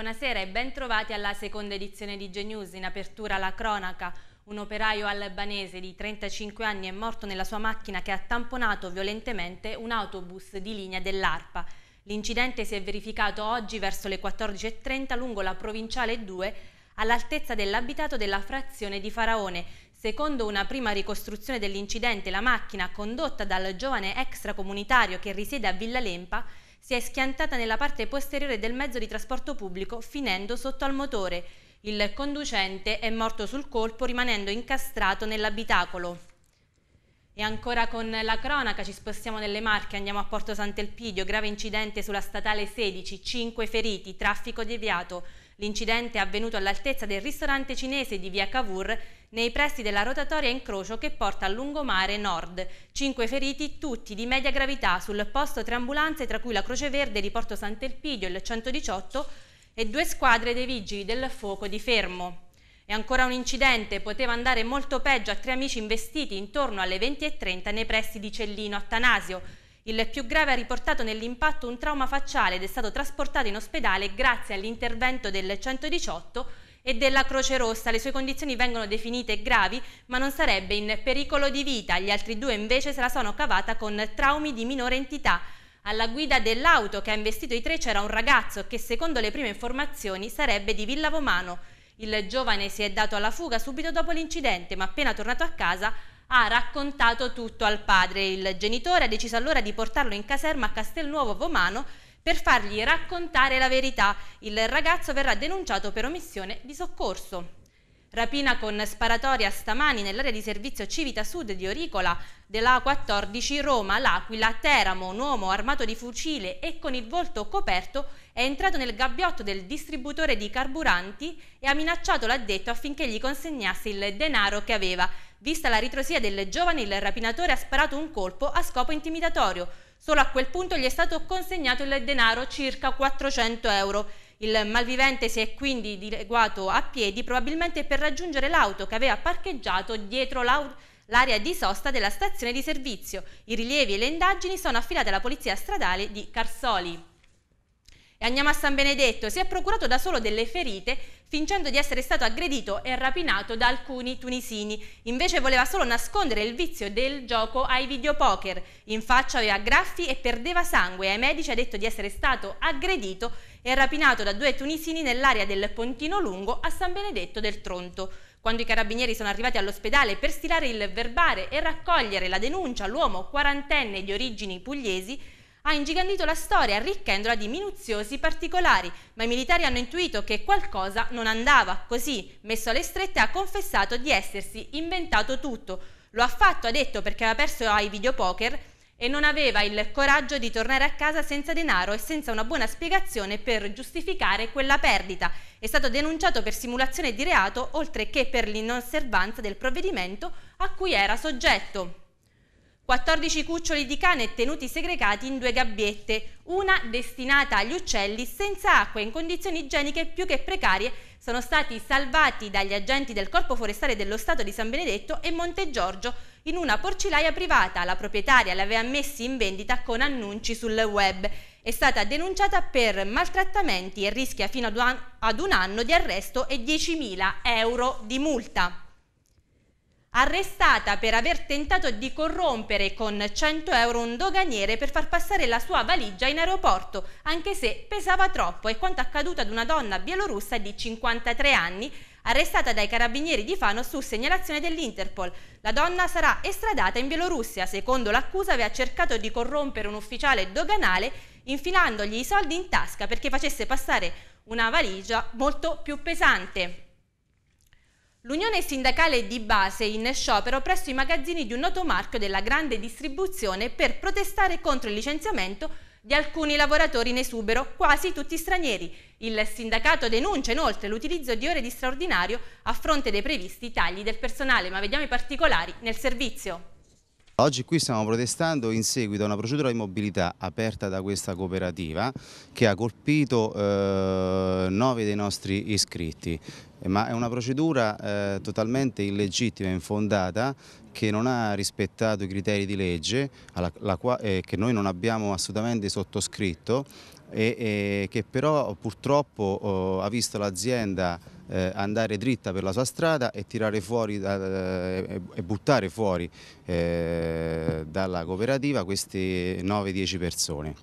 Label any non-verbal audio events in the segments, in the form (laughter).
Buonasera e ben trovati alla seconda edizione di Genius. In apertura la cronaca. Un operaio albanese di 35 anni è morto nella sua macchina che ha tamponato violentemente un autobus di linea dell'ARPA. L'incidente si è verificato oggi verso le 14.30 lungo la provinciale 2 all'altezza dell'abitato della frazione di Faraone. Secondo una prima ricostruzione dell'incidente, la macchina condotta dal giovane extracomunitario che risiede a Villa Lempa si è schiantata nella parte posteriore del mezzo di trasporto pubblico finendo sotto al motore. Il conducente è morto sul colpo rimanendo incastrato nell'abitacolo. E ancora con la cronaca ci spostiamo nelle Marche, andiamo a Porto Sant'Elpidio, grave incidente sulla statale 16, 5 feriti, traffico deviato. L'incidente è avvenuto all'altezza del ristorante cinese di via Cavour nei pressi della rotatoria incrocio che porta al lungomare nord. Cinque feriti, tutti di media gravità, sul posto tre ambulanze, tra cui la Croce Verde di Porto Sant'Elpidio, il 118 e due squadre dei vigili del fuoco di Fermo. E ancora un incidente, poteva andare molto peggio a tre amici investiti intorno alle 20.30 nei pressi di Cellino Attanasio. Il più grave ha riportato nell'impatto un trauma facciale ed è stato trasportato in ospedale grazie all'intervento del 118 e della Croce Rossa. Le sue condizioni vengono definite gravi ma non sarebbe in pericolo di vita. Gli altri due invece se la sono cavata con traumi di minore entità. Alla guida dell'auto che ha investito i tre c'era un ragazzo che secondo le prime informazioni sarebbe di Villa Vomano. Il giovane si è dato alla fuga subito dopo l'incidente ma appena tornato a casa ha raccontato tutto al padre. Il genitore ha deciso allora di portarlo in caserma a Castelnuovo Vomano per fargli raccontare la verità. Il ragazzo verrà denunciato per omissione di soccorso. Rapina con sparatoria stamani nell'area di servizio Civita Sud di Oricola della A14 Roma, L'Aquila, Teramo, un uomo armato di fucile e con il volto coperto è entrato nel gabbiotto del distributore di carburanti e ha minacciato l'addetto affinché gli consegnasse il denaro che aveva. Vista la ritrosia del giovane, il rapinatore ha sparato un colpo a scopo intimidatorio Solo a quel punto gli è stato consegnato il denaro, circa 400 euro. Il malvivente si è quindi dileguato a piedi, probabilmente per raggiungere l'auto che aveva parcheggiato dietro l'area di sosta della stazione di servizio. I rilievi e le indagini sono affidate alla polizia stradale di Carsoli. E andiamo a San Benedetto, si è procurato da solo delle ferite fingendo di essere stato aggredito e rapinato da alcuni tunisini. Invece voleva solo nascondere il vizio del gioco ai videopoker. In faccia aveva graffi e perdeva sangue. Ai medici ha detto di essere stato aggredito e rapinato da due tunisini nell'area del Pontino Lungo a San Benedetto del Tronto. Quando i carabinieri sono arrivati all'ospedale per stilare il verbale e raccogliere la denuncia l'uomo quarantenne di origini pugliesi, ha ingigantito la storia arricchendola di minuziosi particolari, ma i militari hanno intuito che qualcosa non andava, così, messo alle strette, ha confessato di essersi inventato tutto. Lo ha fatto, ha detto, perché aveva perso ai videopoker e non aveva il coraggio di tornare a casa senza denaro e senza una buona spiegazione per giustificare quella perdita. È stato denunciato per simulazione di reato oltre che per l'inosservanza del provvedimento a cui era soggetto. 14 cuccioli di cane tenuti segregati in due gabbiette, una destinata agli uccelli senza acqua e in condizioni igieniche più che precarie, sono stati salvati dagli agenti del Corpo Forestale dello Stato di San Benedetto e Monte Giorgio in una porcilaia privata. La proprietaria l'aveva messi in vendita con annunci sul web. È stata denunciata per maltrattamenti e rischia fino ad un anno di arresto e 10.000 euro di multa arrestata per aver tentato di corrompere con 100 euro un doganiere per far passare la sua valigia in aeroporto, anche se pesava troppo, è quanto accaduto ad una donna bielorussa di 53 anni, arrestata dai carabinieri di Fano su segnalazione dell'Interpol. La donna sarà estradata in Bielorussia, secondo l'accusa aveva cercato di corrompere un ufficiale doganale infilandogli i soldi in tasca perché facesse passare una valigia molto più pesante. L'unione sindacale di base in sciopero presso i magazzini di un noto marchio della grande distribuzione per protestare contro il licenziamento di alcuni lavoratori in esubero, quasi tutti stranieri. Il sindacato denuncia inoltre l'utilizzo di ore di straordinario a fronte dei previsti tagli del personale, ma vediamo i particolari nel servizio. Oggi qui stiamo protestando in seguito a una procedura di mobilità aperta da questa cooperativa che ha colpito eh, nove dei nostri iscritti. Eh, ma è una procedura eh, totalmente illegittima e infondata che non ha rispettato i criteri di legge alla, la, eh, che noi non abbiamo assolutamente sottoscritto e, e che però purtroppo oh, ha visto l'azienda eh, andare dritta per la sua strada e tirare fuori eh, e buttare fuori eh, dalla cooperativa queste 9-10 persone.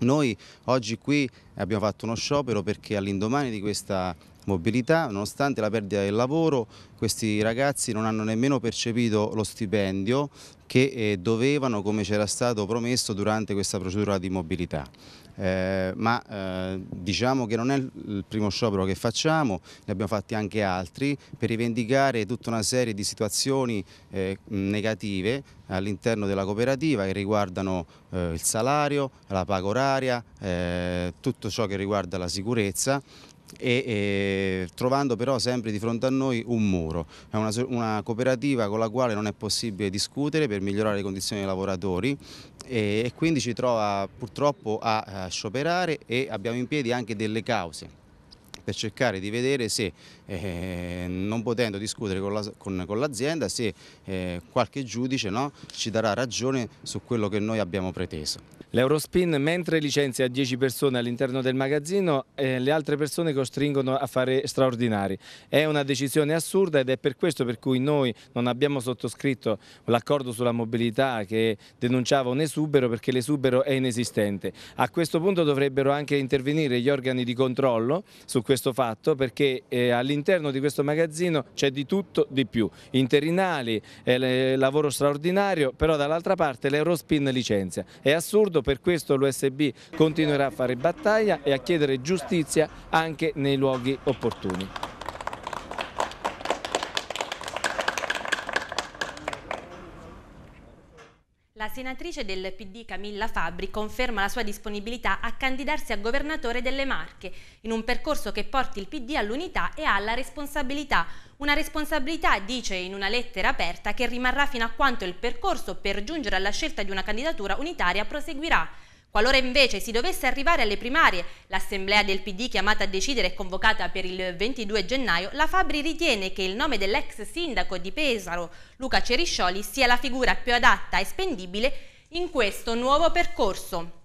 Noi oggi qui abbiamo fatto uno sciopero perché all'indomani di questa mobilità, nonostante la perdita del lavoro questi ragazzi non hanno nemmeno percepito lo stipendio che eh, dovevano come c'era stato promesso durante questa procedura di mobilità. Eh, ma eh, diciamo che non è il primo sciopero che facciamo, ne abbiamo fatti anche altri per rivendicare tutta una serie di situazioni eh, negative all'interno della cooperativa che riguardano eh, il salario, la paga oraria, eh, tutto ciò che riguarda la sicurezza e, e, trovando però sempre di fronte a noi un muro. È una, una, cooperativa con la quale non è possibile discutere per migliorare le condizioni dei lavoratori e, e quindi ci trova purtroppo a, a scioperare e abbiamo in piedi anche delle cause per cercare di vedere se eh, non potendo discutere con, l'azienda la, se eh, qualche giudice no, ci darà ragione su quello che noi abbiamo preteso. L'Eurospin mentre licenzia 10 persone all'interno del magazzino eh, le altre persone costringono a fare straordinari. È una decisione assurda ed è per questo per cui noi non abbiamo sottoscritto l'accordo sulla mobilità che denunciava un esubero perché l'esubero è inesistente. A questo punto dovrebbero anche intervenire gli organi di controllo su questo fatto perché eh, all'interno all'interno di questo magazzino c'è di tutto, di più. Interinali, eh, lavoro straordinario, però dall'altra parte l'Eurospin licenzia. È assurdo, per questo l'USB continuerà a fare battaglia e a chiedere giustizia anche nei luoghi opportuni. La senatrice del PD Camilla Fabri conferma la sua disponibilità a candidarsi a governatore delle Marche in un percorso che porti il PD all'unità e alla responsabilità. Una responsabilità, dice in una lettera aperta, che rimarrà fino a quanto il percorso per giungere alla scelta di una candidatura unitaria proseguirà. Qualora invece si dovesse arrivare alle primarie, l'assemblea del PD chiamata a decidere è convocata per il 22 gennaio, la Fabri ritiene che il nome dell'ex sindaco di Pesaro, Luca Ceriscioli, sia la figura più adatta e spendibile in questo nuovo percorso.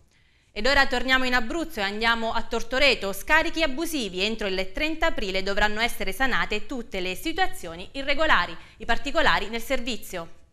Ed ora torniamo in Abruzzo e andiamo a Tortoreto. Scarichi abusivi. Entro il 30 aprile dovranno essere sanate tutte le situazioni irregolari, i particolari nel servizio.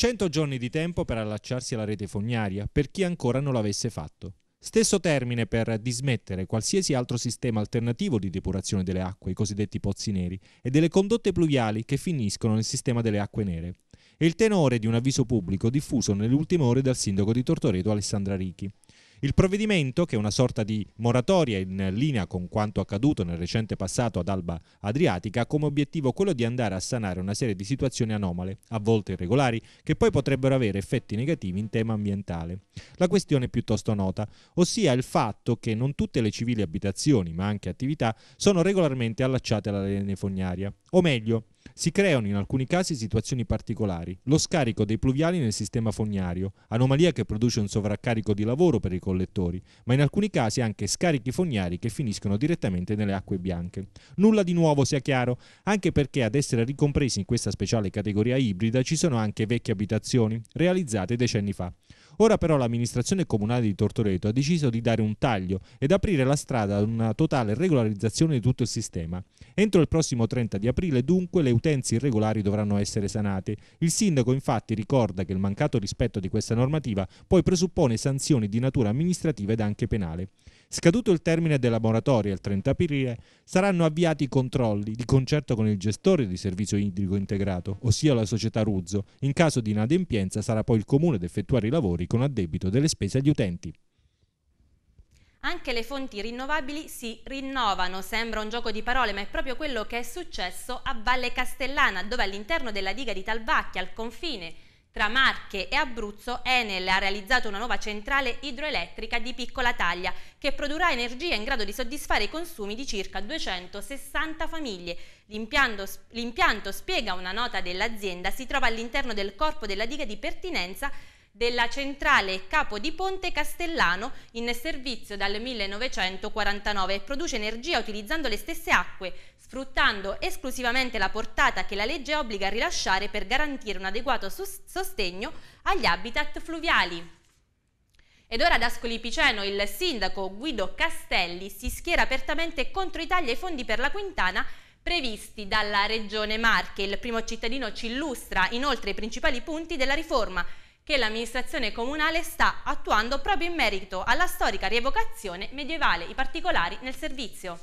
100 giorni di tempo per allacciarsi alla rete fognaria per chi ancora non l'avesse fatto. Stesso termine per dismettere qualsiasi altro sistema alternativo di depurazione delle acque, i cosiddetti pozzi neri, e delle condotte pluviali che finiscono nel sistema delle acque nere. È il tenore di un avviso pubblico diffuso nelle ultime ore dal sindaco di Tortoreto Alessandra Ricchi, il provvedimento, che è una sorta di moratoria in linea con quanto accaduto nel recente passato ad Alba Adriatica, ha come obiettivo quello di andare a sanare una serie di situazioni anomale, a volte irregolari, che poi potrebbero avere effetti negativi in tema ambientale. La questione è piuttosto nota, ossia il fatto che non tutte le civili abitazioni, ma anche attività, sono regolarmente allacciate alla linea fognaria. O meglio, si creano in alcuni casi situazioni particolari, lo scarico dei pluviali nel sistema fognario, anomalia che produce un sovraccarico di lavoro per i collettori, ma in alcuni casi anche scarichi fognari che finiscono direttamente nelle acque bianche. Nulla di nuovo sia chiaro, anche perché ad essere ricompresi in questa speciale categoria ibrida ci sono anche vecchie abitazioni, realizzate decenni fa. Ora però l'amministrazione comunale di Tortoreto ha deciso di dare un taglio ed aprire la strada ad una totale regolarizzazione di tutto il sistema. Entro il prossimo 30 di aprile dunque le utenze irregolari dovranno essere sanate. Il sindaco infatti ricorda che il mancato rispetto di questa normativa poi presuppone sanzioni di natura amministrativa ed anche penale. Scaduto il termine della moratoria il 30 aprile, saranno avviati i controlli di concerto con il gestore di servizio idrico integrato, ossia la società Ruzzo. In caso di inadempienza sarà poi il comune ad effettuare i lavori con addebito delle spese agli utenti. Anche le fonti rinnovabili si rinnovano, sembra un gioco di parole, ma è proprio quello che è successo a Valle Castellana, dove all'interno della diga di Talvacchia, al confine tra Marche e Abruzzo, Enel ha realizzato una nuova centrale idroelettrica di piccola taglia che produrrà energia in grado di soddisfare i consumi di circa 260 famiglie. L'impianto spiega una nota dell'azienda, si trova all'interno del corpo della diga di pertinenza della centrale Capo di Ponte Castellano in servizio dal 1949 e produce energia utilizzando le stesse acque, sfruttando esclusivamente la portata che la legge obbliga a rilasciare per garantire un adeguato sostegno agli habitat fluviali. Ed ora ad Ascoli Piceno il sindaco Guido Castelli si schiera apertamente contro i tagli ai fondi per la Quintana previsti dalla Regione Marche. Il primo cittadino ci illustra inoltre i principali punti della riforma che l'amministrazione comunale sta attuando proprio in merito alla storica rievocazione medievale, i particolari nel servizio.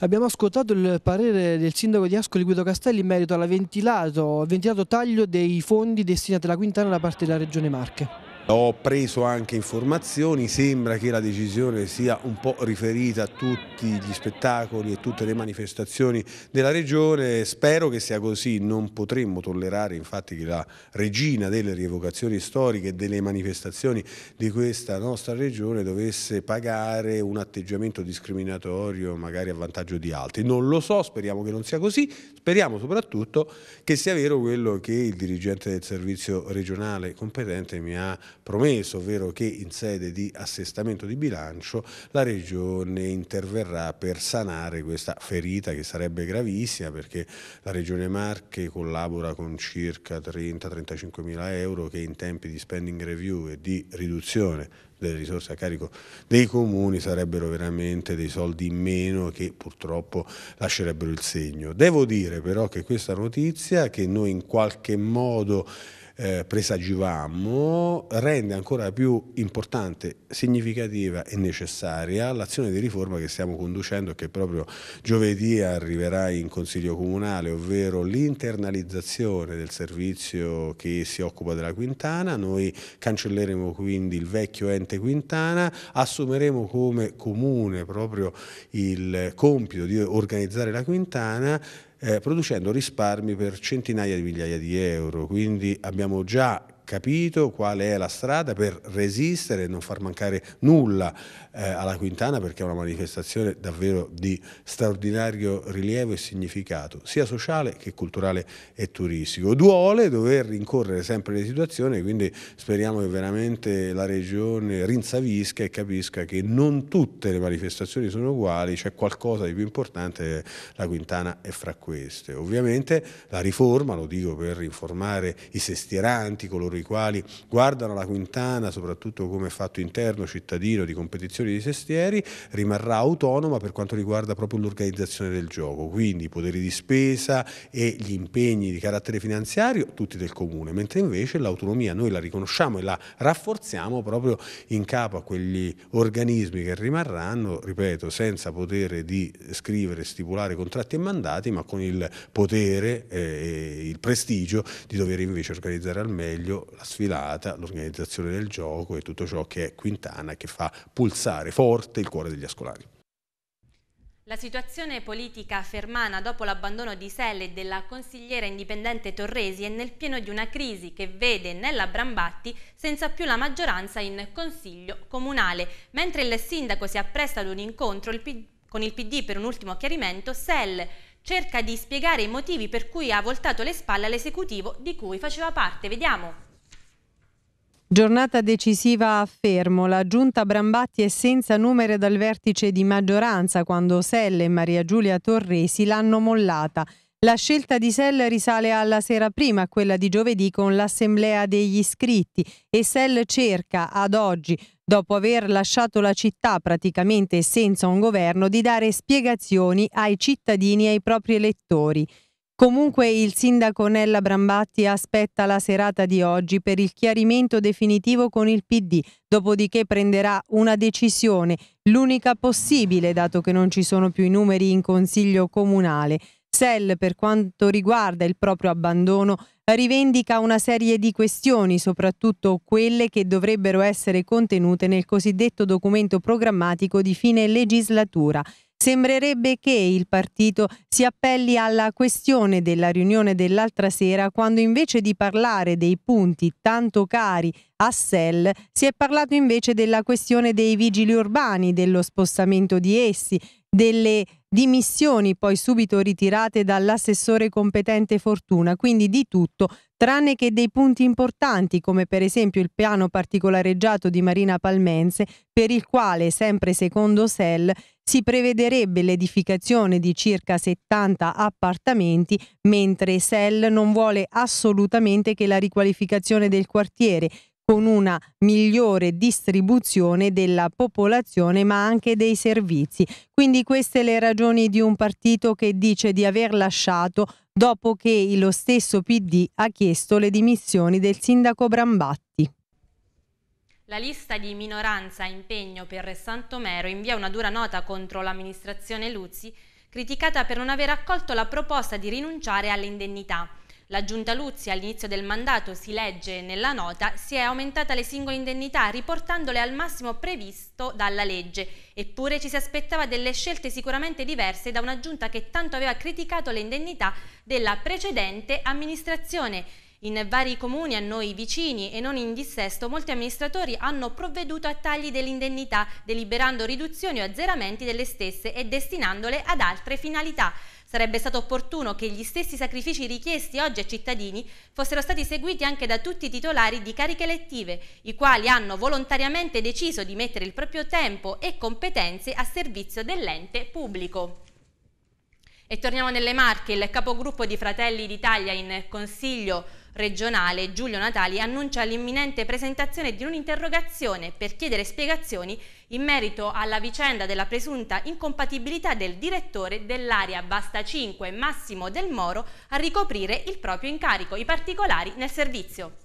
Abbiamo ascoltato il parere del sindaco di Ascoli Guido Castelli in merito al ventilato, ventilato taglio dei fondi destinati alla quintana da parte della Regione Marche. Ho preso anche informazioni, sembra che la decisione sia un po' riferita a tutti gli spettacoli e tutte le manifestazioni della regione, spero che sia così, non potremmo tollerare infatti che la regina delle rievocazioni storiche e delle manifestazioni di questa nostra regione dovesse pagare un atteggiamento discriminatorio magari a vantaggio di altri, non lo so, speriamo che non sia così, Speriamo soprattutto che sia vero quello che il dirigente del servizio regionale competente mi ha promesso, ovvero che in sede di assestamento di bilancio la regione interverrà per sanare questa ferita che sarebbe gravissima perché la regione Marche collabora con circa 30-35 mila euro che in tempi di spending review e di riduzione delle risorse a carico dei comuni sarebbero veramente dei soldi in meno che purtroppo lascerebbero il segno. Devo dire però che questa notizia che noi in qualche modo eh, presagivamo, rende ancora più importante, significativa e necessaria l'azione di riforma che stiamo conducendo e che proprio giovedì arriverà in Consiglio Comunale, ovvero l'internalizzazione del servizio che si occupa della Quintana. Noi cancelleremo quindi il vecchio ente Quintana, assumeremo come comune proprio il compito di organizzare la Quintana eh, producendo risparmi per centinaia di migliaia di euro, quindi abbiamo già capito qual è la strada per resistere e non far mancare nulla eh, alla Quintana perché è una manifestazione davvero di straordinario rilievo e significato, sia sociale che culturale e turistico. Duole dover rincorrere sempre le situazioni, quindi speriamo che veramente la regione rinsavisca e capisca che non tutte le manifestazioni sono uguali, c'è qualcosa di più importante, la Quintana è fra queste. Ovviamente la riforma, lo dico per informare i sestieranti, coloro i i quali guardano la Quintana soprattutto come fatto interno cittadino di competizioni di sestieri, rimarrà autonoma per quanto riguarda proprio l'organizzazione del gioco, quindi i poteri di spesa e gli impegni di carattere finanziario tutti del comune, mentre invece l'autonomia noi la riconosciamo e la rafforziamo proprio in capo a quegli organismi che rimarranno, ripeto, senza potere di scrivere, stipulare contratti e mandati, ma con il potere eh, e il prestigio di dover invece organizzare al meglio la sfilata, l'organizzazione del gioco e tutto ciò che è Quintana che fa pulsare forte il cuore degli ascolari. La situazione politica fermana dopo l'abbandono di Selle e della consigliera indipendente Torresi è nel pieno di una crisi che vede Nella Brambatti senza più la maggioranza in consiglio comunale. Mentre il sindaco si appresta ad un incontro con il PD per un ultimo chiarimento, Selle cerca di spiegare i motivi per cui ha voltato le spalle all'esecutivo di cui faceva parte. Vediamo. Giornata decisiva a Fermo, la giunta Brambatti è senza numero dal vertice di maggioranza quando Selle e Maria Giulia Torresi l'hanno mollata. La scelta di Selle risale alla sera prima, quella di giovedì con l'assemblea degli iscritti e Sell cerca ad oggi, dopo aver lasciato la città praticamente senza un governo, di dare spiegazioni ai cittadini e ai propri elettori. Comunque il sindaco Nella Brambatti aspetta la serata di oggi per il chiarimento definitivo con il PD, dopodiché prenderà una decisione, l'unica possibile dato che non ci sono più i numeri in consiglio comunale. Sell, per quanto riguarda il proprio abbandono, rivendica una serie di questioni, soprattutto quelle che dovrebbero essere contenute nel cosiddetto documento programmatico di fine legislatura. Sembrerebbe che il partito si appelli alla questione della riunione dell'altra sera quando invece di parlare dei punti tanto cari a Sell si è parlato invece della questione dei vigili urbani, dello spostamento di essi, delle dimissioni poi subito ritirate dall'assessore competente Fortuna, quindi di tutto, tranne che dei punti importanti come per esempio il piano particolareggiato di Marina Palmense, per il quale, sempre secondo Sell, si prevederebbe l'edificazione di circa 70 appartamenti, mentre Sell non vuole assolutamente che la riqualificazione del quartiere con una migliore distribuzione della popolazione ma anche dei servizi. Quindi queste le ragioni di un partito che dice di aver lasciato dopo che lo stesso PD ha chiesto le dimissioni del sindaco Brambatti. La lista di minoranza impegno per Santomero invia una dura nota contro l'amministrazione Luzzi criticata per non aver accolto la proposta di rinunciare alle indennità. La Giunta Luzzi all'inizio del mandato, si legge nella nota, si è aumentata le singole indennità riportandole al massimo previsto dalla legge, eppure ci si aspettava delle scelte sicuramente diverse da una Giunta che tanto aveva criticato le indennità della precedente amministrazione. In vari comuni a noi vicini e non in dissesto, molti amministratori hanno provveduto a tagli dell'indennità, deliberando riduzioni o azzeramenti delle stesse e destinandole ad altre finalità. Sarebbe stato opportuno che gli stessi sacrifici richiesti oggi ai cittadini fossero stati seguiti anche da tutti i titolari di cariche elettive, i quali hanno volontariamente deciso di mettere il proprio tempo e competenze a servizio dell'ente pubblico. E torniamo nelle Marche, il capogruppo di Fratelli d'Italia in Consiglio regionale Giulio Natali annuncia l'imminente presentazione di un'interrogazione per chiedere spiegazioni in merito alla vicenda della presunta incompatibilità del direttore dell'area Basta 5 Massimo Del Moro a ricoprire il proprio incarico, i particolari nel servizio.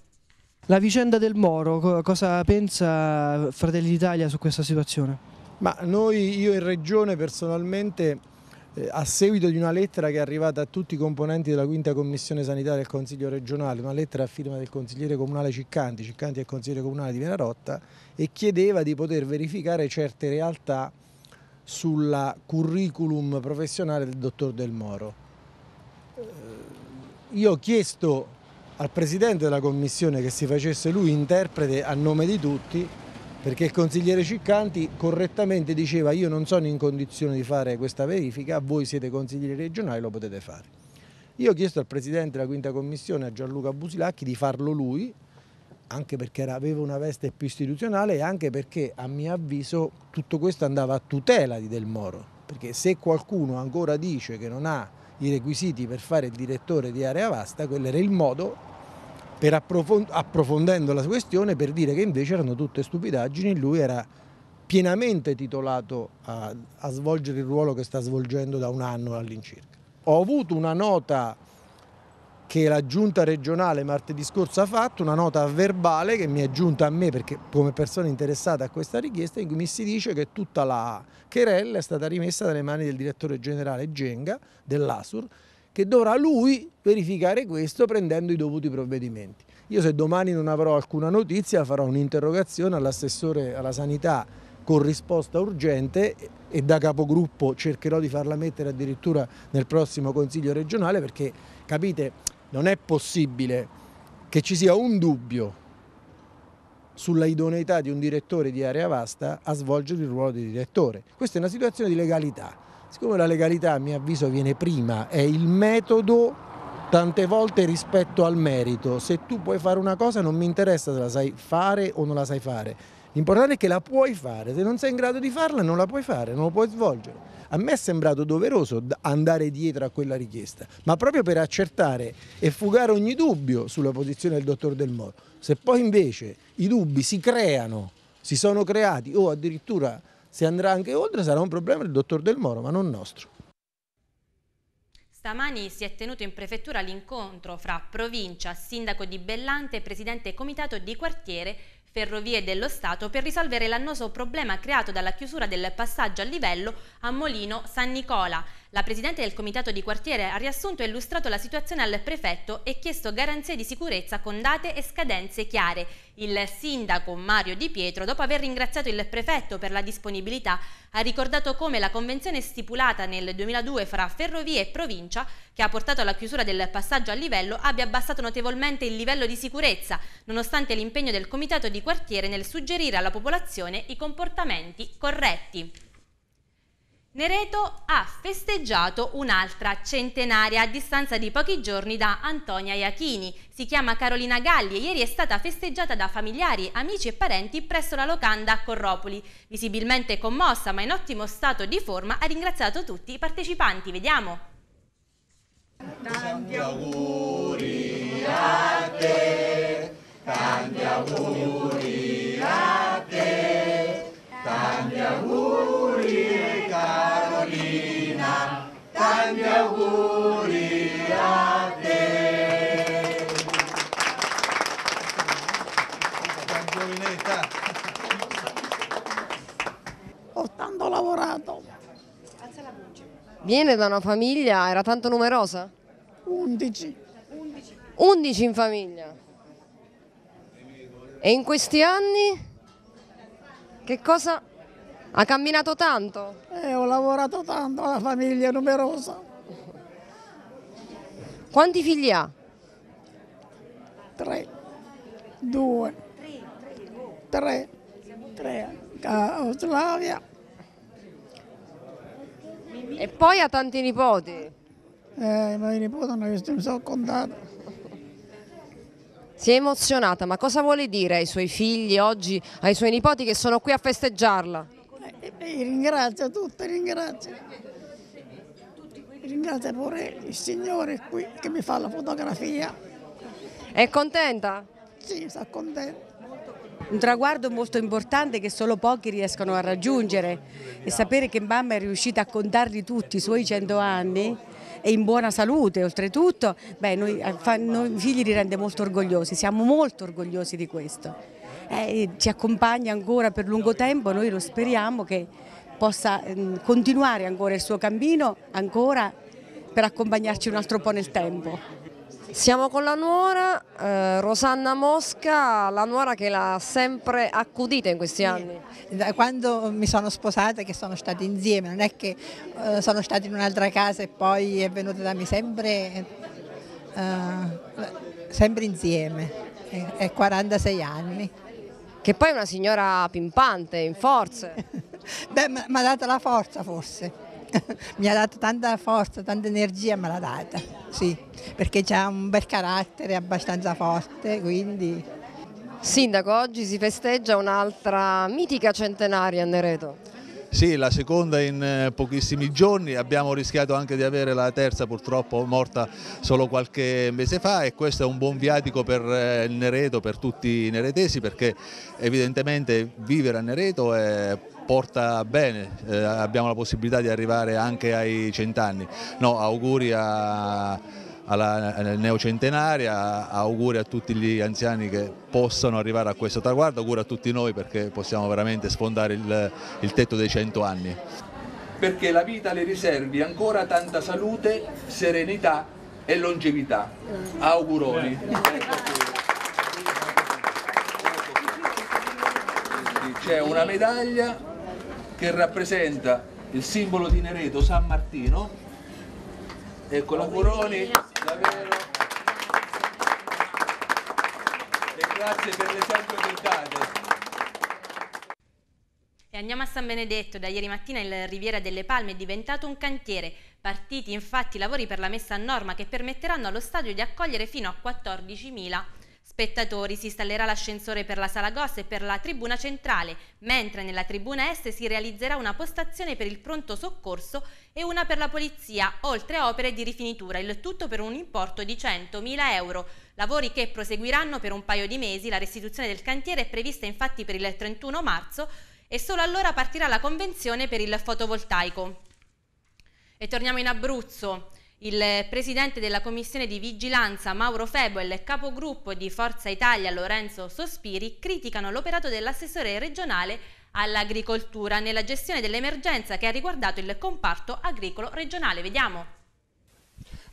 La vicenda del Moro, cosa pensa Fratelli d'Italia su questa situazione? Ma noi, io in Regione personalmente eh, a seguito di una lettera che è arrivata a tutti i componenti della quinta commissione sanitaria del Consiglio regionale, una lettera a firma del consigliere comunale Ciccanti, Ciccanti è il consigliere comunale di Venarotta, e chiedeva di poter verificare certe realtà sulla curriculum professionale del dottor Del Moro. Eh, io ho chiesto al presidente della commissione che si facesse lui interprete a nome di tutti perché il consigliere Ciccanti correttamente diceva io non sono in condizione di fare questa verifica, voi siete consiglieri regionali, lo potete fare. Io ho chiesto al Presidente della Quinta Commissione, a Gianluca Busilacchi, di farlo lui, anche perché aveva una veste più istituzionale e anche perché a mio avviso tutto questo andava a tutela di Del Moro, perché se qualcuno ancora dice che non ha i requisiti per fare il direttore di area vasta, quello era il modo per approfond approfondendo la questione per dire che invece erano tutte stupidaggini, lui era pienamente titolato a, a svolgere il ruolo che sta svolgendo da un anno all'incirca. Ho avuto una nota che la giunta regionale martedì scorso ha fatto, una nota verbale che mi è giunta a me perché, come persona interessata a questa richiesta in cui mi si dice che tutta la querella è stata rimessa dalle mani del direttore generale Genga dell'Asur che dovrà lui verificare questo prendendo i dovuti provvedimenti. Io se domani non avrò alcuna notizia farò un'interrogazione all'assessore alla sanità con risposta urgente e da capogruppo cercherò di farla mettere addirittura nel prossimo Consiglio regionale perché capite non è possibile che ci sia un dubbio sulla idoneità di un direttore di area vasta a svolgere il ruolo di direttore. Questa è una situazione di legalità Siccome la legalità a mio avviso viene prima, è il metodo tante volte rispetto al merito. Se tu puoi fare una cosa non mi interessa se la sai fare o non la sai fare. L'importante è che la puoi fare, se non sei in grado di farla non la puoi fare, non la puoi svolgere. A me è sembrato doveroso andare dietro a quella richiesta, ma proprio per accertare e fugare ogni dubbio sulla posizione del dottor Del Moro. Se poi invece i dubbi si creano, si sono creati o addirittura se andrà anche oltre sarà un problema del dottor Del Moro, ma non nostro. Stamani si è tenuto in prefettura l'incontro fra provincia, sindaco di Bellante e presidente comitato di quartiere Ferrovie dello Stato per risolvere l'annoso problema creato dalla chiusura del passaggio a livello a Molino San Nicola. La Presidente del Comitato di Quartiere ha riassunto e illustrato la situazione al Prefetto e chiesto garanzie di sicurezza con date e scadenze chiare. Il Sindaco Mario Di Pietro, dopo aver ringraziato il Prefetto per la disponibilità, ha ricordato come la convenzione stipulata nel 2002 fra Ferrovie e Provincia, che ha portato alla chiusura del passaggio a livello, abbia abbassato notevolmente il livello di sicurezza, nonostante l'impegno del Comitato di Quartiere nel suggerire alla popolazione i comportamenti corretti. Nereto ha festeggiato un'altra centenaria a distanza di pochi giorni da Antonia Iachini. Si chiama Carolina Galli e ieri è stata festeggiata da familiari, amici e parenti presso la locanda a Corropoli. Visibilmente commossa ma in ottimo stato di forma ha ringraziato tutti i partecipanti. Vediamo! Tanti auguri a te, tanti auguri a te, tanti auguri a te tanti auguri a te. Bambolinetta. Ho tanto lavorato. Alza la voce. Viene da una famiglia, era tanto numerosa? Undici. Undici in famiglia. E in questi anni che cosa ha camminato tanto? Eh, ho lavorato tanto, la famiglia è numerosa. Quanti figli ha? Tre, due, tre, tre, a oh, Slavia. E poi ha tanti nipoti? Eh, ma i nipoti non li sono contati. Si è emozionata, ma cosa vuole dire ai suoi figli oggi, ai suoi nipoti che sono qui a festeggiarla? E ringrazio tutti, ringrazio. Ringrazio pure il signore qui che mi fa la fotografia. È contenta? Sì, sono contenta. Un traguardo molto importante che solo pochi riescono a raggiungere e sapere che mamma è riuscita a contarli tutti i suoi 100 anni e in buona salute oltretutto, beh, noi, noi figli li rende molto orgogliosi, siamo molto orgogliosi di questo eh, ci accompagna ancora per lungo tempo, noi lo speriamo che possa eh, continuare ancora il suo cammino, ancora per accompagnarci un altro po' nel tempo. Siamo con la nuora, eh, Rosanna Mosca, la nuora che l'ha sempre accudita in questi anni. Da quando mi sono sposata che sono stati insieme, non è che eh, sono stata in un'altra casa e poi è venuta da me sempre, eh, sempre insieme, è, è 46 anni che poi è una signora pimpante, in forze. (laughs) Beh, mi ha dato la forza forse. (laughs) mi ha dato tanta forza, tanta energia me l'ha data, sì, perché ha un bel carattere abbastanza forte, quindi... Sindaco, oggi si festeggia un'altra mitica centenaria a Nereto. Sì, la seconda in eh, pochissimi giorni, abbiamo rischiato anche di avere la terza purtroppo morta solo qualche mese fa e questo è un buon viatico per eh, il Nereto, per tutti i neretesi perché evidentemente vivere a Nereto è eh, porta bene, eh, abbiamo la possibilità di arrivare anche ai cent'anni. No, auguri a alla eh, neocentenaria, auguri a tutti gli anziani che possano arrivare a questo traguardo, auguri a tutti noi perché possiamo veramente sfondare il, il tetto dei 100 anni. Perché la vita le riservi ancora tanta salute, serenità e longevità. Auguroni. C'è una medaglia che rappresenta il simbolo di Nereto San Martino e colaburoni davvero e grazie per l'esempio che date e andiamo a San Benedetto, da ieri mattina il Riviera delle Palme è diventato un cantiere, partiti infatti lavori per la messa a norma che permetteranno allo stadio di accogliere fino a 14.000 spettatori si installerà l'ascensore per la sala GOS e per la tribuna centrale, mentre nella tribuna est si realizzerà una postazione per il pronto soccorso e una per la polizia, oltre a opere di rifinitura, il tutto per un importo di 100.000 euro. Lavori che proseguiranno per un paio di mesi, la restituzione del cantiere è prevista infatti per il 31 marzo e solo allora partirà la convenzione per il fotovoltaico. E torniamo in Abruzzo. Il presidente della commissione di vigilanza Mauro Febo e il capogruppo di Forza Italia Lorenzo Sospiri criticano l'operato dell'assessore regionale all'agricoltura nella gestione dell'emergenza che ha riguardato il comparto agricolo regionale. Vediamo.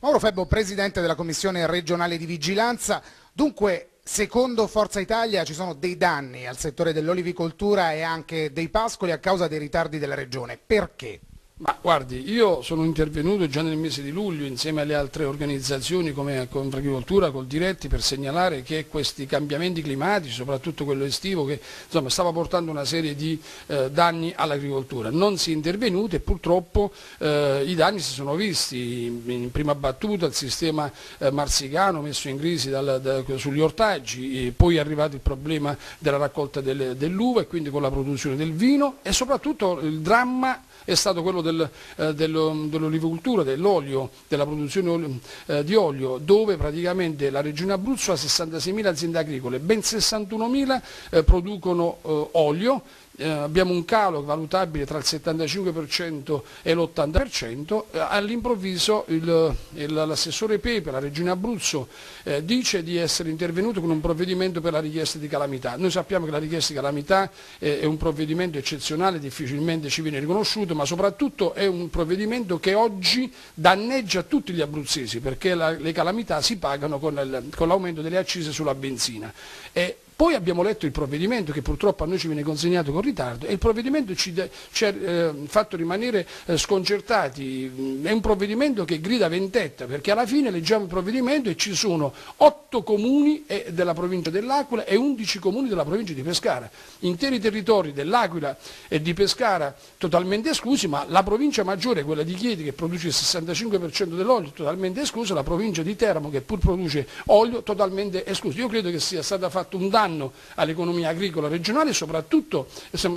Mauro Febo, presidente della commissione regionale di vigilanza. Dunque, Secondo Forza Italia ci sono dei danni al settore dell'olivicoltura e anche dei pascoli a causa dei ritardi della regione. Perché? Ma guardi, io sono intervenuto già nel mese di luglio insieme alle altre organizzazioni come Contragricoltura, col Diretti per segnalare che questi cambiamenti climatici, soprattutto quello estivo, che insomma, stava portando una serie di eh, danni all'agricoltura. Non si è intervenuto e purtroppo eh, i danni si sono visti in prima battuta il sistema eh, marsicano messo in crisi dal, da, sugli ortaggi, poi è arrivato il problema della raccolta del, dell'uva e quindi con la produzione del vino e soprattutto il dramma è stato quello del, eh, dell'olivicoltura, dell'olio, della produzione olio, eh, di olio, dove praticamente la regione Abruzzo ha 66.000 aziende agricole, ben 61.000 eh, producono eh, olio eh, abbiamo un calo valutabile tra il 75% e l'80%, eh, all'improvviso eh, l'assessore Pepe, la Regione Abruzzo, eh, dice di essere intervenuto con un provvedimento per la richiesta di calamità. Noi sappiamo che la richiesta di calamità eh, è un provvedimento eccezionale, difficilmente ci viene riconosciuto, ma soprattutto è un provvedimento che oggi danneggia tutti gli abruzzesi perché la, le calamità si pagano con l'aumento delle accise sulla benzina. E poi abbiamo letto il provvedimento che purtroppo a noi ci viene consegnato con ritardo e il provvedimento ci, ci ha eh, fatto rimanere eh, sconcertati. Mm, è un provvedimento che grida ventetta perché alla fine leggiamo il provvedimento e ci sono 8 comuni eh, della provincia dell'Aquila e 11 comuni della provincia di Pescara. Interi territori dell'Aquila e di Pescara totalmente esclusi, ma la provincia maggiore, quella di Chieti che produce il 65% dell'olio, totalmente esclusa, la provincia di Teramo che pur produce olio totalmente esclusa. Io credo che sia stato fatto un danno danno all'economia agricola regionale, e soprattutto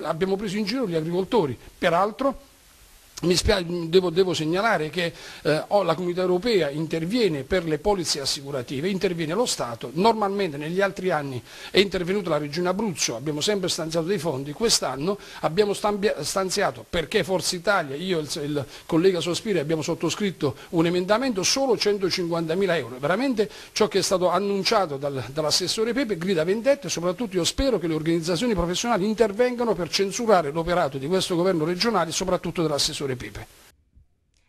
abbiamo preso in giro gli agricoltori, peraltro mi spiace, devo, devo, segnalare che eh, la Comunità Europea interviene per le polizze assicurative, interviene lo Stato, normalmente negli altri anni è intervenuta la Regione Abruzzo, abbiamo sempre stanziato dei fondi, quest'anno abbiamo stanziato, perché Forza Italia, io e il, il, collega Sospiri abbiamo sottoscritto un emendamento, solo 150.000 euro, veramente ciò che è stato annunciato dal, dall'assessore Pepe grida vendetta e soprattutto io spero che le organizzazioni professionali intervengano per censurare l'operato di questo governo regionale e soprattutto dell'assessore senatore Pepe.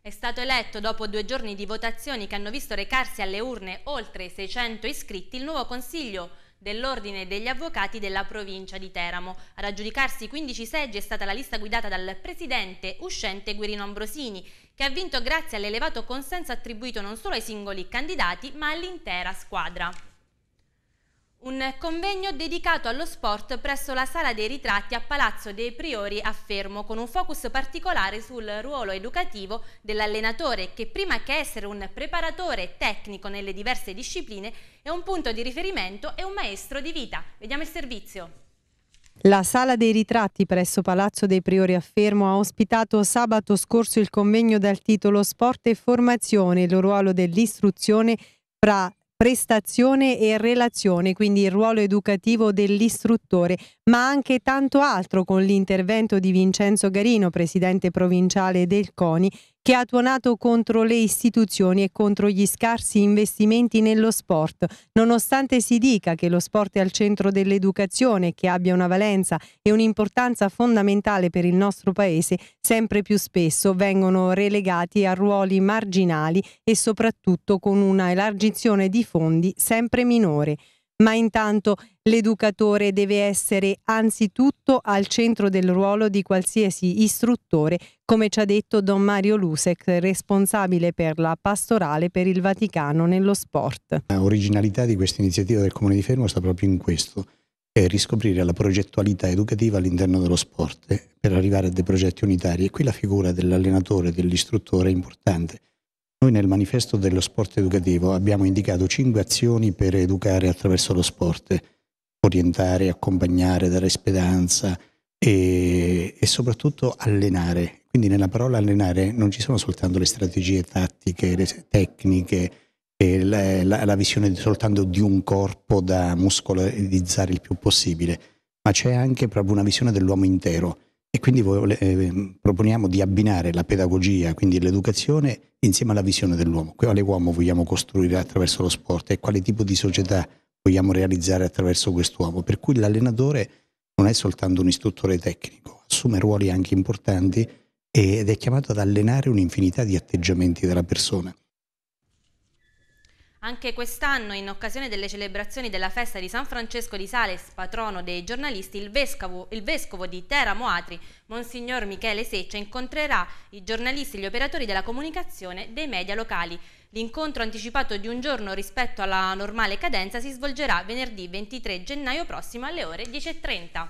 È stato eletto dopo due giorni di votazioni che hanno visto recarsi alle urne oltre 600 iscritti il nuovo Consiglio dell'Ordine degli Avvocati della provincia di Teramo. Ad aggiudicarsi 15 seggi è stata la lista guidata dal presidente uscente Guirino Ambrosini, che ha vinto grazie all'elevato consenso attribuito non solo ai singoli candidati ma all'intera squadra un convegno dedicato allo sport presso la Sala dei Ritratti a Palazzo dei Priori a Fermo, con un focus particolare sul ruolo educativo dell'allenatore che prima che essere un preparatore tecnico nelle diverse discipline è un punto di riferimento e un maestro di vita. Vediamo il servizio. La sala dei ritratti presso Palazzo dei Priori a Fermo ha ospitato sabato scorso il convegno dal titolo Sport e formazione, il ruolo dell'istruzione fra prestazione e relazione, quindi il ruolo educativo dell'istruttore, ma anche tanto altro con l'intervento di Vincenzo Garino, presidente provinciale del CONI, che ha tuonato contro le istituzioni e contro gli scarsi investimenti nello sport. Nonostante si dica che lo sport è al centro dell'educazione, che abbia una valenza e un'importanza fondamentale per il nostro Paese, sempre più spesso vengono relegati a ruoli marginali e soprattutto con una elargizione di fondi sempre minore ma intanto l'educatore deve essere anzitutto al centro del ruolo di qualsiasi istruttore, come ci ha detto Don Mario Lusek, responsabile per la pastorale per il Vaticano nello sport. L'originalità di questa iniziativa del Comune di Fermo sta proprio in questo, è riscoprire la progettualità educativa all'interno dello sport eh, per arrivare a dei progetti unitari e qui la figura dell'allenatore, dell'istruttore è importante noi nel manifesto dello sport educativo abbiamo indicato cinque azioni per educare attraverso lo sport, orientare, accompagnare, dare speranza e, e, soprattutto allenare. Quindi nella parola allenare non ci sono soltanto le strategie tattiche, le tecniche, la, la, la visione soltanto di un corpo da muscolarizzare il più possibile, ma c'è anche proprio una visione dell'uomo intero e quindi eh, proponiamo di abbinare la pedagogia, quindi l'educazione, insieme alla visione dell'uomo. Quale uomo vogliamo costruire attraverso lo sport e quale tipo di società vogliamo realizzare attraverso quest'uomo. Per cui l'allenatore non è soltanto un istruttore tecnico, assume ruoli anche importanti ed è chiamato ad allenare un'infinità di atteggiamenti della persona. Anche quest'anno, in occasione delle celebrazioni della festa di San Francesco di Sales, patrono dei giornalisti, il vescovo, il vescovo di Teramo Atri, Monsignor Michele Seccia, incontrerà i giornalisti e gli operatori della comunicazione dei media locali. L'incontro anticipato di un giorno rispetto alla normale cadenza si svolgerà venerdì 23 gennaio prossimo alle ore 10.30.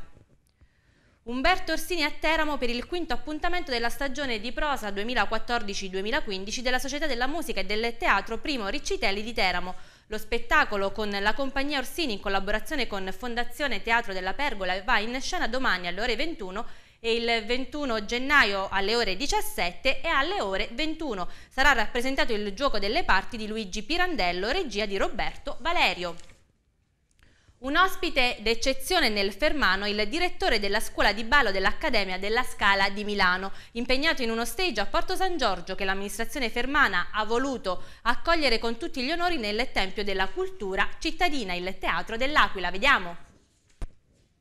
Umberto Orsini a Teramo per il quinto appuntamento della stagione di prosa 2014-2015 della Società della Musica e del Teatro Primo Riccitelli di Teramo. Lo spettacolo con la compagnia Orsini in collaborazione con Fondazione Teatro della Pergola va in scena domani alle ore 21 e il 21 gennaio alle ore 17 e alle ore 21. Sarà rappresentato il gioco delle parti di Luigi Pirandello, regia di Roberto Valerio. Un ospite d'eccezione nel Fermano, il direttore della scuola di ballo dell'Accademia della Scala di Milano, impegnato in uno stage a Porto San Giorgio che l'amministrazione fermana ha voluto accogliere con tutti gli onori nel Tempio della Cultura cittadina, il Teatro dell'Aquila. Vediamo.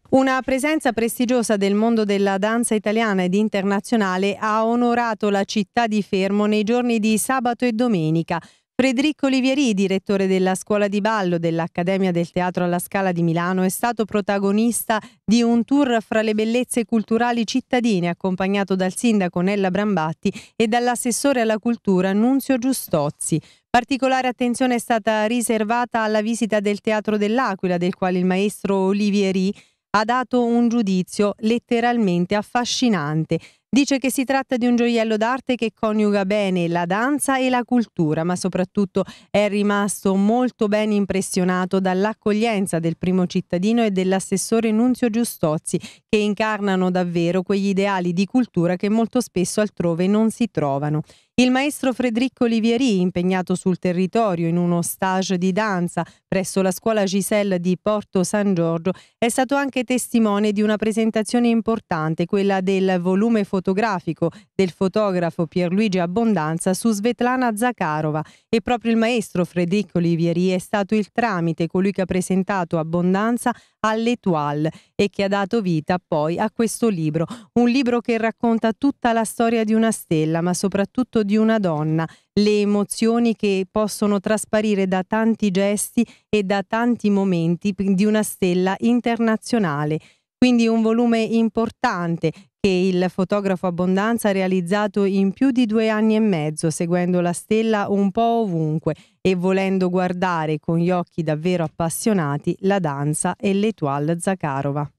Una presenza prestigiosa del mondo della danza italiana ed internazionale ha onorato la città di Fermo nei giorni di sabato e domenica, Federico Olivieri, direttore della scuola di ballo dell'Accademia del Teatro alla Scala di Milano, è stato protagonista di un tour fra le bellezze culturali cittadine accompagnato dal sindaco Nella Brambatti e dall'assessore alla cultura Nunzio Giustozzi. Particolare attenzione è stata riservata alla visita del Teatro dell'Aquila, del quale il maestro Olivieri ha dato un giudizio letteralmente affascinante. Dice che si tratta di un gioiello d'arte che coniuga bene la danza e la cultura, ma soprattutto è rimasto molto ben impressionato dall'accoglienza del primo cittadino e dell'assessore Nunzio Giustozzi, che incarnano davvero quegli ideali di cultura che molto spesso altrove non si trovano. Il maestro Federico Olivieri, impegnato sul territorio in uno stage di danza presso la scuola Giselle di Porto San Giorgio, è stato anche testimone di una presentazione importante, quella del volume fotografico del fotografo Pierluigi Abbondanza su Svetlana Zakharova. E proprio il maestro Federico Olivieri è stato il tramite, colui che ha presentato Abbondanza all'Etoile e che ha dato vita poi a questo libro. Un libro che racconta tutta la storia di una stella, ma soprattutto di una donna, le emozioni che possono trasparire da tanti gesti e da tanti momenti di una stella internazionale. Quindi un volume importante che il fotografo Abbondanza ha realizzato in più di due anni e mezzo, seguendo la stella un po' ovunque e volendo guardare con gli occhi davvero appassionati la danza e l'étoile Zakharova.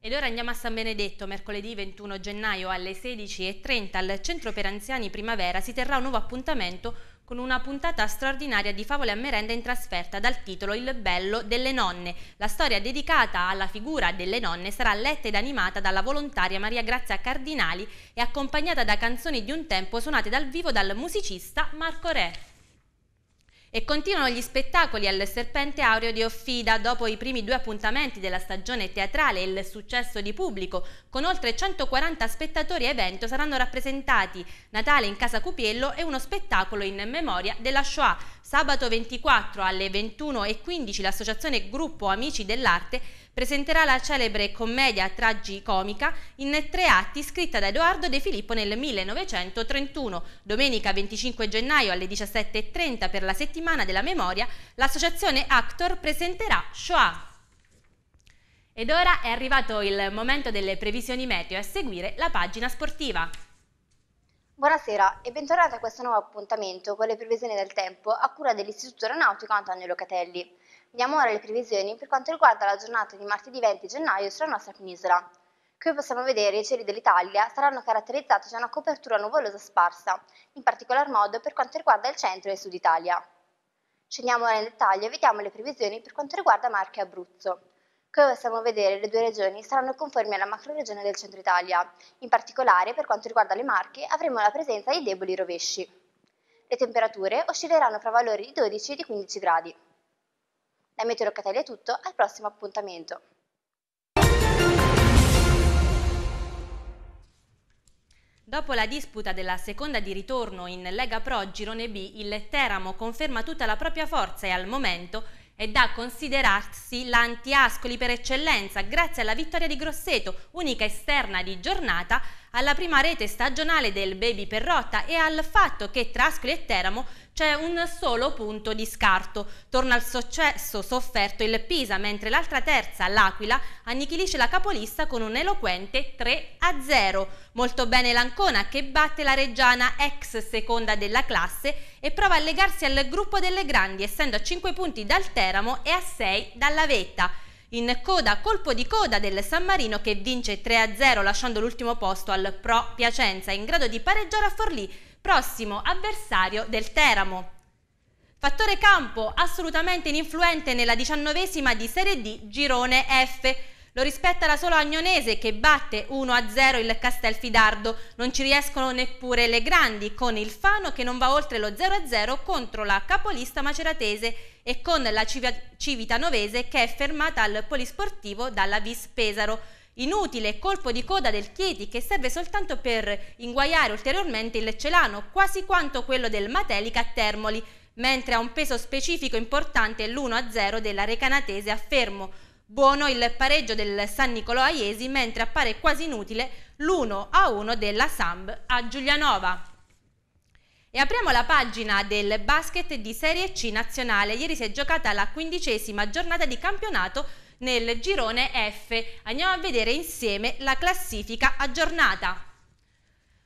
Ed ora andiamo a San Benedetto, mercoledì 21 gennaio alle 16.30 al Centro per Anziani Primavera si terrà un nuovo appuntamento con una puntata straordinaria di favole a merenda in trasferta dal titolo Il bello delle nonne. La storia dedicata alla figura delle nonne sarà letta ed animata dalla volontaria Maria Grazia Cardinali e accompagnata da canzoni di un tempo suonate dal vivo dal musicista Marco Re. E continuano gli spettacoli al Serpente Aureo di Offida dopo i primi due appuntamenti della stagione teatrale e il successo di pubblico. Con oltre 140 spettatori a evento saranno rappresentati Natale in Casa Cupiello e uno spettacolo in memoria della Shoah. Sabato 24 alle 21.15 l'associazione Gruppo Amici dell'Arte presenterà la celebre commedia tragicomica in tre atti scritta da Edoardo De Filippo nel 1931. Domenica 25 gennaio alle 17.30 per la settimana della memoria l'associazione Actor presenterà Shoah. Ed ora è arrivato il momento delle previsioni meteo a seguire la pagina sportiva. Buonasera e bentornati a questo nuovo appuntamento con le previsioni del tempo a cura dell'Istituto Aeronautico Antonio Locatelli. Andiamo ora le previsioni per quanto riguarda la giornata di martedì 20 gennaio sulla nostra penisola. Come possiamo vedere i cieli dell'Italia saranno caratterizzati da una copertura nuvolosa sparsa, in particolar modo per quanto riguarda il centro e il sud Italia. Scendiamo ora nel dettaglio e vediamo le previsioni per quanto riguarda Marche e Abruzzo. Come possiamo vedere, le due regioni saranno conformi alla macroregione del centro Italia. In particolare, per quanto riguarda le Marche, avremo la presenza di deboli rovesci. Le temperature oscilleranno fra valori di 12 e di 15 gradi. Da Meteoro Catania è tutto, al prossimo appuntamento. Dopo la disputa della seconda di ritorno in Lega Pro Girone B, il Teramo conferma tutta la propria forza e al momento è da considerarsi l'anti-ascoli per eccellenza grazie alla vittoria di Grosseto, unica esterna di giornata, alla prima rete stagionale del Baby Perrotta e al fatto che tra Trascoli e Teramo c'è un solo punto di scarto. Torna al successo sofferto il Pisa, mentre l'altra terza, l'Aquila, annichilisce la capolista con un eloquente 3-0. Molto bene l'Ancona che batte la Reggiana, ex seconda della classe, e prova a legarsi al gruppo delle grandi, essendo a 5 punti dal Teramo e a 6 dalla Vetta in coda colpo di coda del San Marino che vince 3-0 lasciando l'ultimo posto al Pro Piacenza in grado di pareggiare a Forlì, prossimo avversario del Teramo. Fattore campo assolutamente ininfluente nella diciannovesima di Serie D Girone F lo rispetta la sola Agnonese che batte 1-0 il Castelfidardo. Non ci riescono neppure le grandi con il Fano che non va oltre lo 0-0 contro la capolista maceratese e con la Civitanovese che è fermata al polisportivo dalla Vis Pesaro. Inutile colpo di coda del Chieti che serve soltanto per inguaiare ulteriormente il Celano, quasi quanto quello del Matelica a Termoli, mentre ha un peso specifico importante l'1-0 della Recanatese a Fermo. Buono il pareggio del San Nicolò a Iesi, mentre appare quasi inutile l'1-1 della Samb a Giulianova. E apriamo la pagina del basket di Serie C nazionale. Ieri si è giocata la quindicesima giornata di campionato nel girone F. Andiamo a vedere insieme la classifica aggiornata.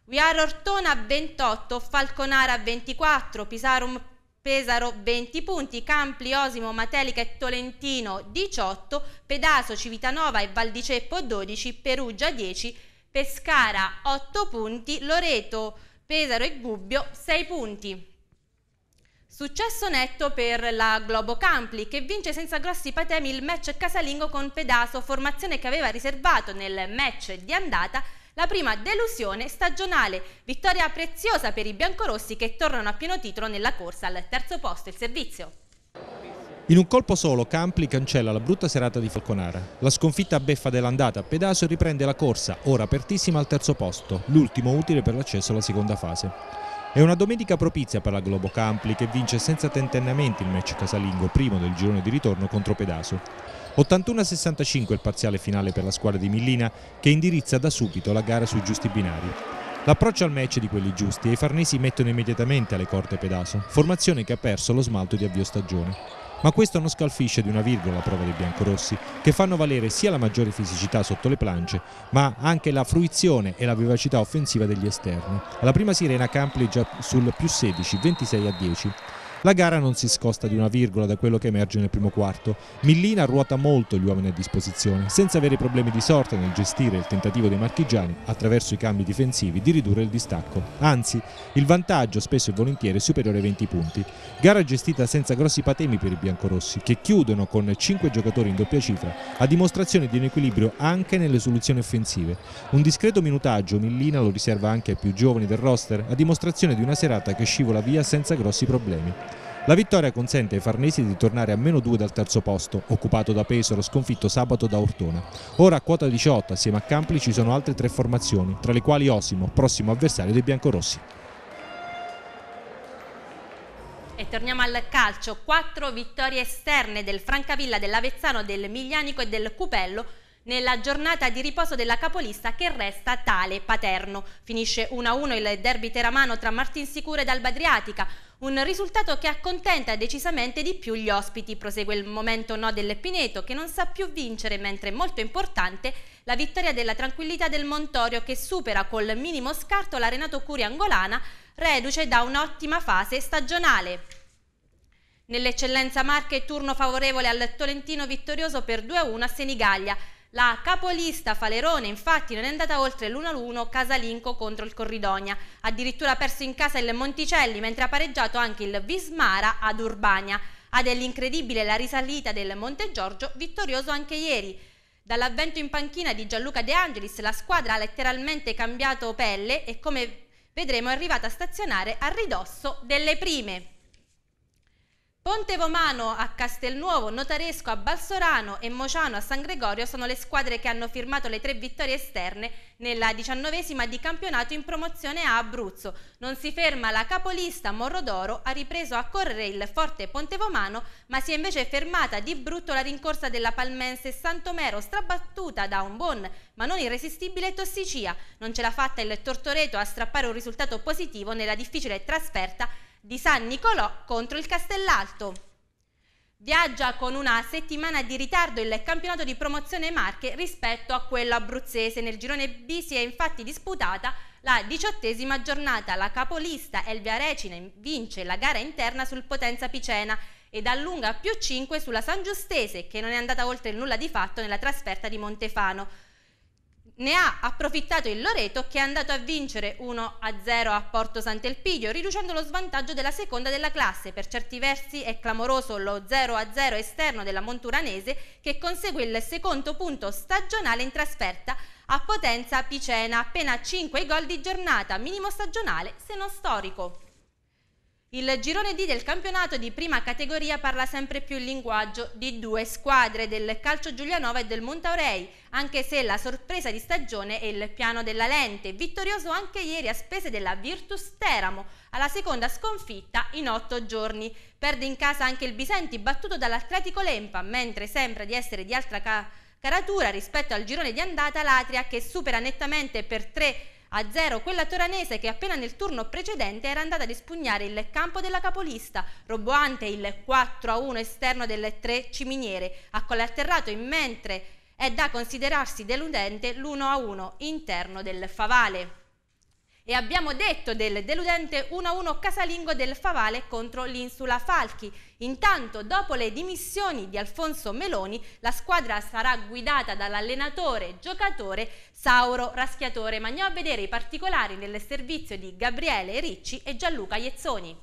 We are Ortona 28, Falconara 24, Pisarum Pesaro 20 punti, Campli, Osimo, Matelica e Tolentino 18, Pedaso, Civitanova e Valdiceppo 12, Perugia 10, Pescara 8 punti, Loreto, Pesaro e Gubbio 6 punti. Successo netto per la Globo Campli che vince senza grossi patemi il match casalingo con Pedaso, formazione che aveva riservato nel match di andata la prima delusione stagionale, vittoria preziosa per i biancorossi che tornano a pieno titolo nella corsa al terzo posto il servizio. In un colpo solo Campli cancella la brutta serata di Falconara. La sconfitta a beffa dell'andata a Pedaso riprende la corsa, ora apertissima al terzo posto, l'ultimo utile per l'accesso alla seconda fase. È una domenica propizia per la Globo Campli che vince senza tentennamenti il match casalingo primo del girone di ritorno contro Pedaso. 81-65 il parziale finale per la squadra di Millina che indirizza da subito la gara sui giusti binari. L'approccio al match è di quelli giusti e i farnesi mettono immediatamente alle corte Pedaso, formazione che ha perso lo smalto di avvio stagione. Ma questo non scalfisce di una virgola la prova dei biancorossi, che fanno valere sia la maggiore fisicità sotto le planche, ma anche la fruizione e la vivacità offensiva degli esterni. Alla prima sirena Campli già sul più 16, 26 a 10. La gara non si scosta di una virgola da quello che emerge nel primo quarto. Millina ruota molto gli uomini a disposizione, senza avere problemi di sorte nel gestire il tentativo dei marchigiani, attraverso i cambi difensivi, di ridurre il distacco. Anzi, il vantaggio spesso e volentieri è superiore ai 20 punti. Gara gestita senza grossi patemi per i biancorossi, che chiudono con 5 giocatori in doppia cifra, a dimostrazione di un equilibrio anche nelle soluzioni offensive. Un discreto minutaggio Millina lo riserva anche ai più giovani del roster, a dimostrazione di una serata che scivola via senza grossi problemi. La vittoria consente ai farnesi di tornare a meno 2 dal terzo posto, occupato da Pesaro, sconfitto sabato da Ortona. Ora a quota 18, assieme a Campli, ci sono altre tre formazioni, tra le quali Osimo, prossimo avversario dei biancorossi. E torniamo al calcio, quattro vittorie esterne del Francavilla, dell'Avezzano, del Miglianico e del Cupello nella giornata di riposo della capolista che resta tale Paterno. Finisce 1-1 il derby teramano tra Martin Sicura ed Alba Adriatica, un risultato che accontenta decisamente di più gli ospiti. Prosegue il momento no dell'Eppineto che non sa più vincere mentre molto importante la vittoria della tranquillità del Montorio che supera col minimo scarto la Renato Curi angolana reduce da un'ottima fase stagionale. Nell'eccellenza Marche turno favorevole al Tolentino vittorioso per 2-1 a Senigallia. La capolista Falerone infatti non è andata oltre l'1-1 Casalinco contro il Corridonia, addirittura ha perso in casa il Monticelli mentre ha pareggiato anche il Vismara ad Urbania. Ad dell'incredibile la risalita del Monte Giorgio, vittorioso anche ieri. Dall'avvento in panchina di Gianluca De Angelis la squadra ha letteralmente cambiato pelle e come vedremo è arrivata a stazionare a ridosso delle prime. Ponte Vomano a Castelnuovo, Notaresco a Balsorano e Mociano a San Gregorio sono le squadre che hanno firmato le tre vittorie esterne nella diciannovesima di campionato in promozione a Abruzzo. Non si ferma la capolista Morrodoro, ha ripreso a correre il forte Ponte Vomano, ma si è invece fermata di brutto la rincorsa della palmense Santomero, strabattuta da un buon ma non irresistibile Tossicia. Non ce l'ha fatta il Tortoreto a strappare un risultato positivo nella difficile trasferta di San Nicolò contro il Castellalto. Viaggia con una settimana di ritardo il campionato di promozione Marche rispetto a quello abruzzese. Nel girone B si è infatti disputata la diciottesima giornata. La capolista Elvia Recina vince la gara interna sul Potenza Picena ed allunga più 5 sulla San Giustese che non è andata oltre il nulla di fatto nella trasferta di Montefano. Ne ha approfittato il Loreto che è andato a vincere 1-0 a Porto Sant'Elpidio, riducendo lo svantaggio della seconda della classe. Per certi versi è clamoroso lo 0-0 esterno della Monturanese che consegue il secondo punto stagionale in trasferta a Potenza Picena, appena 5 gol di giornata, minimo stagionale se non storico. Il girone D del campionato di prima categoria parla sempre più il linguaggio di due squadre del calcio Giulianova e del Montaurei, anche se la sorpresa di stagione è il piano della lente, vittorioso anche ieri a spese della Virtus Teramo, alla seconda sconfitta in otto giorni. Perde in casa anche il Bisenti, battuto dall'Atletico Lempa, mentre sembra di essere di altra caratura rispetto al girone di andata l'Atria che supera nettamente per tre a zero quella toranese che appena nel turno precedente era andata ad espugnare il campo della capolista, roboante il 4 a 1 esterno delle tre ciminiere, a quale atterrato in mentre è da considerarsi deludente l'1 a 1 interno del Favale e abbiamo detto del deludente 1-1 casalingo del Favale contro l'Insula Falchi. Intanto, dopo le dimissioni di Alfonso Meloni, la squadra sarà guidata dall'allenatore giocatore Sauro Raschiatore. Ma andiamo a vedere i particolari nel servizio di Gabriele Ricci e Gianluca Iezzoni.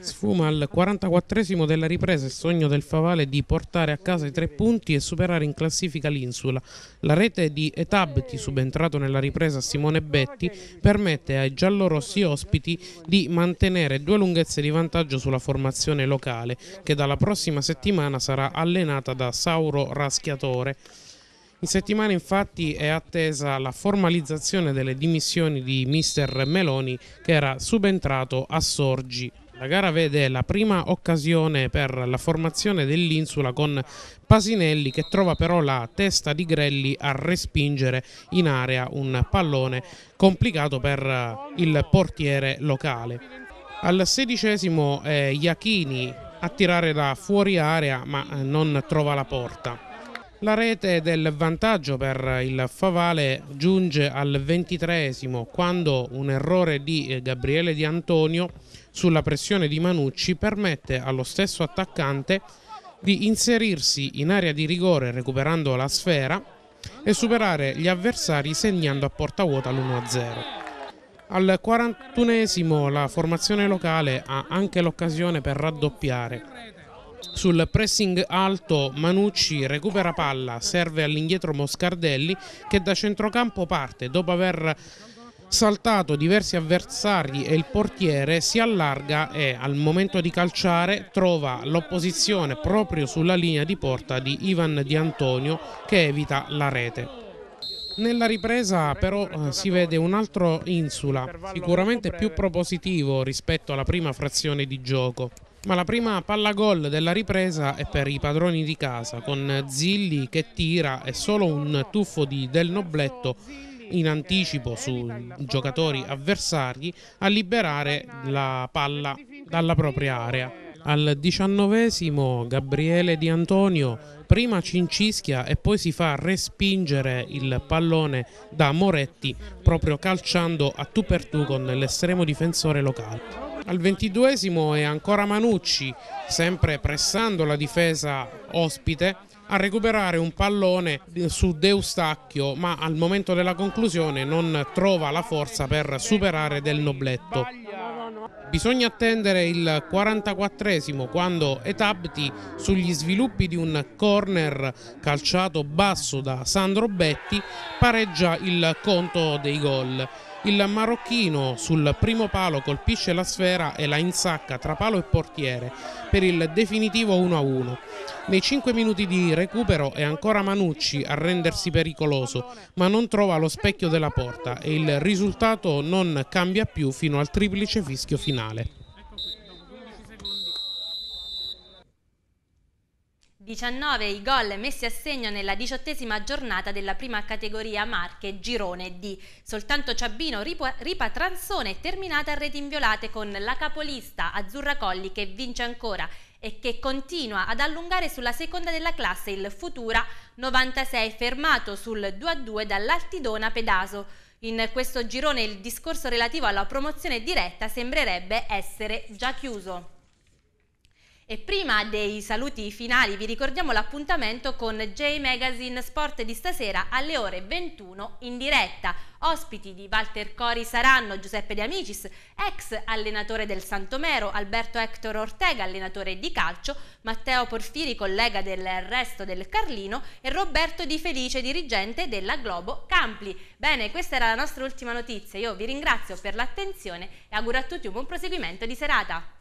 Sfuma al 44 esimo della ripresa il sogno del Favale di portare a casa i tre punti e superare in classifica l'Insula. La rete di Etabti, subentrato nella ripresa Simone Betti, permette ai giallorossi ospiti di mantenere due lunghezze di vantaggio sulla formazione locale, che dalla prossima settimana sarà allenata da Sauro Raschiatore. In settimana infatti è attesa la formalizzazione delle dimissioni di mister Meloni che era subentrato a Sorgi. La gara vede la prima occasione per la formazione dell'Insula con Pasinelli che trova però la testa di Grelli a respingere in area un pallone complicato per eh, il portiere locale. Al sedicesimo è eh, Iachini a tirare da fuori area ma eh, non trova la porta. La rete del vantaggio per il Favale giunge al ventitreesimo quando un errore di Gabriele Di Antonio sulla pressione di Manucci permette allo stesso attaccante di inserirsi in area di rigore recuperando la sfera e superare gli avversari segnando a porta vuota l'1-0. Al 41esimo la formazione locale ha anche l'occasione per raddoppiare. Sul pressing alto Manucci recupera palla, serve all'indietro Moscardelli che da centrocampo parte dopo aver saltato diversi avversari e il portiere si allarga e al momento di calciare trova l'opposizione proprio sulla linea di porta di Ivan Di Antonio che evita la rete. Nella ripresa però eh, si vede un altro Insula, sicuramente più propositivo rispetto alla prima frazione di gioco. Ma la prima palla gol della ripresa è per i padroni di casa, con Zilli che tira e solo un tuffo di Del Nobletto in anticipo sui giocatori avversari a liberare la palla dalla propria area. Al diciannovesimo Gabriele Di Antonio prima cincischia e poi si fa respingere il pallone da Moretti proprio calciando a tu per tu con l'estremo difensore locale. Al ventiduesimo è ancora Manucci sempre pressando la difesa ospite a recuperare un pallone su Deustacchio, ma al momento della conclusione non trova la forza per superare del nobletto. Bisogna attendere il 44esimo quando Etabti sugli sviluppi di un corner calciato basso da Sandro Betti pareggia il conto dei gol. Il marocchino sul primo palo colpisce la sfera e la insacca tra palo e portiere per il definitivo 1-1. Nei 5 minuti di recupero è ancora Manucci a rendersi pericoloso, ma non trova lo specchio della porta e il risultato non cambia più fino al triplice fischio finale. 19 i gol messi a segno nella diciottesima giornata della prima categoria Marche Girone D. Soltanto Ciabino, Ripa Transone terminata a reti inviolate con la capolista Azzurra Colli che vince ancora e che continua ad allungare sulla seconda della classe il Futura 96 fermato sul 2-2 dall'Altidona Pedaso. In questo girone il discorso relativo alla promozione diretta sembrerebbe essere già chiuso. E prima dei saluti finali vi ricordiamo l'appuntamento con J Magazine Sport di stasera alle ore 21 in diretta. Ospiti di Walter Cori saranno Giuseppe De Amicis, ex allenatore del Santomero, Alberto Hector Ortega, allenatore di calcio, Matteo Porfiri, collega del resto del Carlino e Roberto Di Felice, dirigente della Globo Campli. Bene, questa era la nostra ultima notizia. Io vi ringrazio per l'attenzione e auguro a tutti un buon proseguimento di serata.